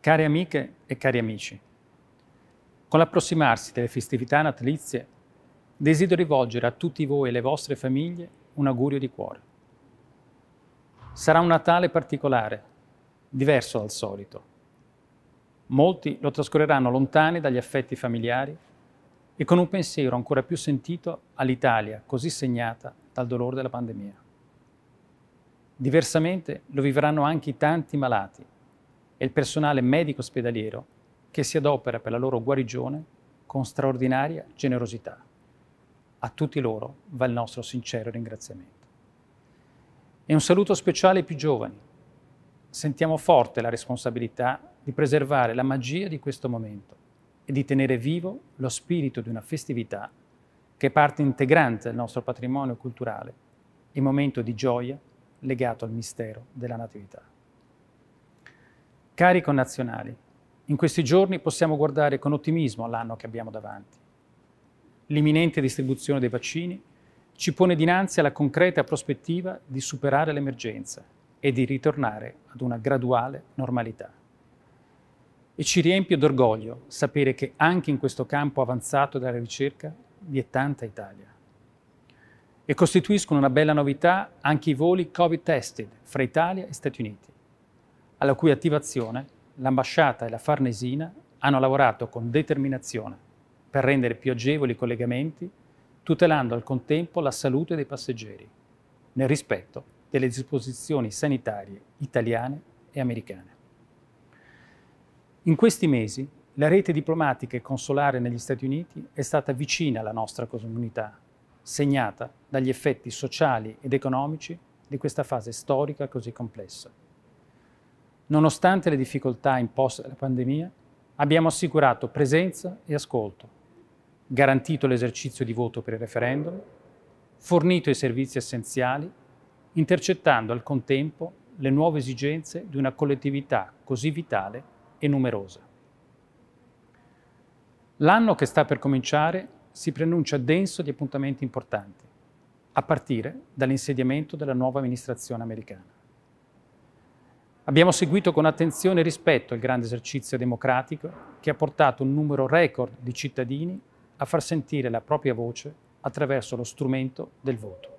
Care amiche e cari amici, con l'approssimarsi delle festività natalizie, desidero rivolgere a tutti voi e le vostre famiglie un augurio di cuore. Sarà un Natale particolare, diverso dal solito. Molti lo trascorreranno lontani dagli affetti familiari e con un pensiero ancora più sentito all'Italia così segnata dal dolore della pandemia. Diversamente lo vivranno anche i tanti malati e il personale medico ospedaliero che si adopera per la loro guarigione con straordinaria generosità. A tutti loro va il nostro sincero ringraziamento. E un saluto speciale ai più giovani. Sentiamo forte la responsabilità di preservare la magia di questo momento e di tenere vivo lo spirito di una festività che è parte integrante del nostro patrimonio culturale, il momento di gioia legato al mistero della Natività. Cari connazionali, in questi giorni possiamo guardare con ottimismo all'anno che abbiamo davanti. L'imminente distribuzione dei vaccini ci pone dinanzi alla concreta prospettiva di superare l'emergenza e di ritornare ad una graduale normalità. E ci riempie d'orgoglio sapere che anche in questo campo avanzato della ricerca vi è tanta Italia. E costituiscono una bella novità anche i voli Covid-tested fra Italia e Stati Uniti alla cui attivazione l'ambasciata e la Farnesina hanno lavorato con determinazione per rendere più agevoli i collegamenti, tutelando al contempo la salute dei passeggeri, nel rispetto delle disposizioni sanitarie italiane e americane. In questi mesi la rete diplomatica e consolare negli Stati Uniti è stata vicina alla nostra comunità, segnata dagli effetti sociali ed economici di questa fase storica così complessa nonostante le difficoltà imposte dalla pandemia, abbiamo assicurato presenza e ascolto, garantito l'esercizio di voto per il referendum, fornito i servizi essenziali, intercettando al contempo le nuove esigenze di una collettività così vitale e numerosa. L'anno che sta per cominciare si preannuncia denso di appuntamenti importanti, a partire dall'insediamento della nuova amministrazione americana. Abbiamo seguito con attenzione e rispetto il grande esercizio democratico che ha portato un numero record di cittadini a far sentire la propria voce attraverso lo strumento del voto.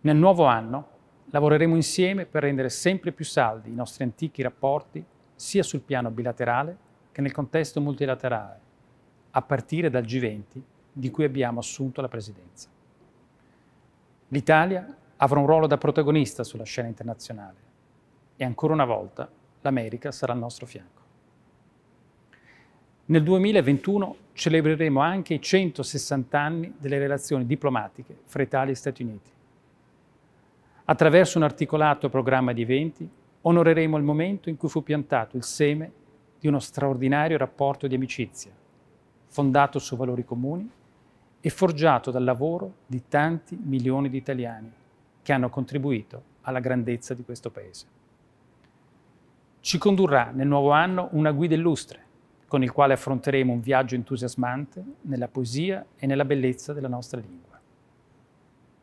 Nel nuovo anno lavoreremo insieme per rendere sempre più saldi i nostri antichi rapporti sia sul piano bilaterale che nel contesto multilaterale, a partire dal G20 di cui abbiamo assunto la presidenza. L'Italia avrà un ruolo da protagonista sulla scena internazionale e ancora una volta l'America sarà al nostro fianco. Nel 2021 celebreremo anche i 160 anni delle relazioni diplomatiche fra Italia e Stati Uniti. Attraverso un articolato programma di eventi onoreremo il momento in cui fu piantato il seme di uno straordinario rapporto di amicizia, fondato su valori comuni e forgiato dal lavoro di tanti milioni di italiani che hanno contribuito alla grandezza di questo Paese ci condurrà nel nuovo anno una guida illustre, con il quale affronteremo un viaggio entusiasmante nella poesia e nella bellezza della nostra lingua.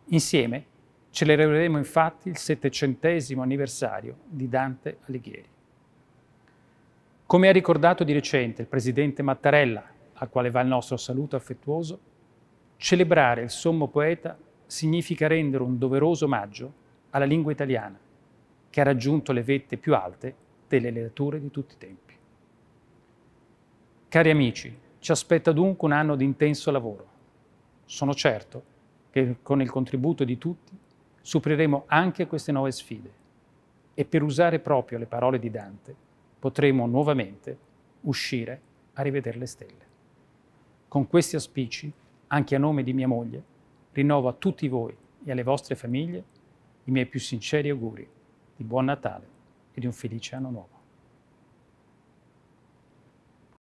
Insieme celebreremo infatti il settecentesimo anniversario di Dante Alighieri. Come ha ricordato di recente il presidente Mattarella, al quale va il nostro saluto affettuoso, celebrare il sommo poeta significa rendere un doveroso omaggio alla lingua italiana, che ha raggiunto le vette più alte delle letture di tutti i tempi. Cari amici, ci aspetta dunque un anno di intenso lavoro. Sono certo che con il contributo di tutti supereremo anche queste nuove sfide e per usare proprio le parole di Dante potremo nuovamente uscire a rivedere le stelle. Con questi auspici, anche a nome di mia moglie, rinnovo a tutti voi e alle vostre famiglie i miei più sinceri auguri di buon Natale e di un felice anno nuovo.